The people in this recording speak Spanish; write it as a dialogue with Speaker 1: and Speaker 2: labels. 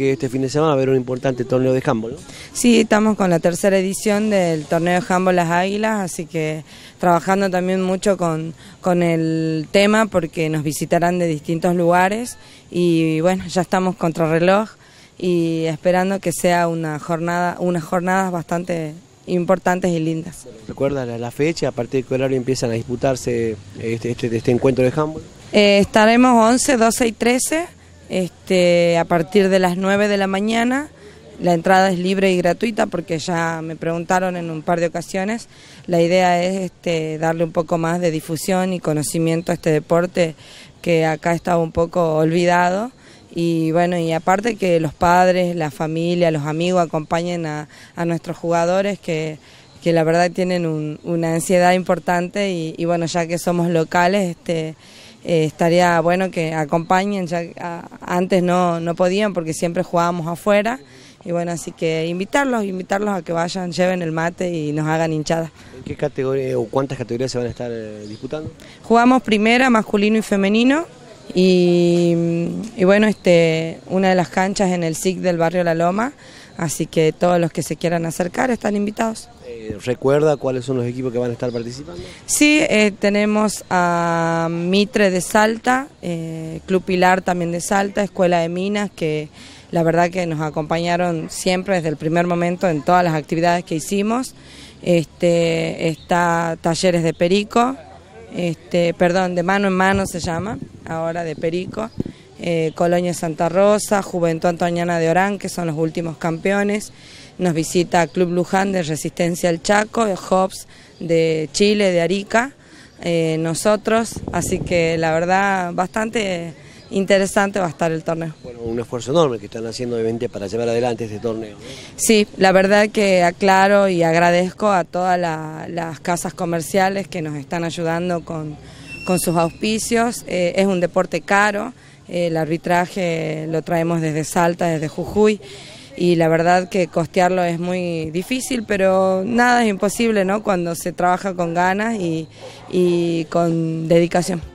Speaker 1: que este fin de semana va a haber un importante torneo de handball, ¿no?
Speaker 2: Sí, estamos con la tercera edición del torneo de handball Las Águilas, así que trabajando también mucho con, con el tema porque nos visitarán de distintos lugares y bueno, ya estamos contra reloj y esperando que sea una jornada, unas jornadas bastante importantes y lindas.
Speaker 1: ¿Recuerda la, fecha? ¿A partir de qué horario empiezan a disputarse este, este, este encuentro de handball?
Speaker 2: Eh, estaremos 11, 12 y 13 este, a partir de las 9 de la mañana. La entrada es libre y gratuita porque ya me preguntaron en un par de ocasiones. La idea es este, darle un poco más de difusión y conocimiento a este deporte que acá estaba un poco olvidado. Y bueno, y aparte que los padres, la familia, los amigos acompañen a, nuestros jugadores que, la verdad tienen una ansiedad importante y, bueno, ya que somos locales, este, eh, estaría bueno que acompañen, ya ah, antes no, podían porque siempre jugábamos afuera. Y bueno, así que invitarlos, invitarlos a que vayan, lleven el mate y nos hagan hinchadas. ¿En qué categoría o cuántas categorías se van a estar eh, disputando? Jugamos primera, masculino y femenino. Mm, y, bueno, este, una de las canchas en el SIC del barrio La Loma. Así que todos los que se quieran acercar están invitados.
Speaker 1: Eh, ¿Recuerda cuáles son los equipos que van a estar participando?
Speaker 2: Sí, eh, tenemos a Mitre de Salta, eh, Club Pilar también de Salta, Escuela de Minas, que la verdad que nos acompañaron siempre desde el primer momento en todas las actividades que hicimos. Este, está Talleres de Perico, este, perdón, de mano en mano se llama, ahora de Perico. Eh, Colonia Santa Rosa, Juventud Antoñana de Orán, que son los últimos campeones. Nos visita Club Luján de Resistencia al Chaco, Hops de Chile, de Arica, eh, nosotros. Así que la verdad, bastante interesante va a estar el torneo.
Speaker 1: Bueno, un esfuerzo enorme que están haciendo 20 para llevar adelante este torneo.
Speaker 2: Sí, la verdad que aclaro y agradezco a todas las casas comerciales que nos están ayudando con, con sus auspicios. Eh, es un deporte caro, el arbitraje lo traemos desde Salta, desde Jujuy y la verdad que costearlo es muy difícil, pero nada es imposible, ¿no? Cuando se trabaja con ganas y, y con dedicación.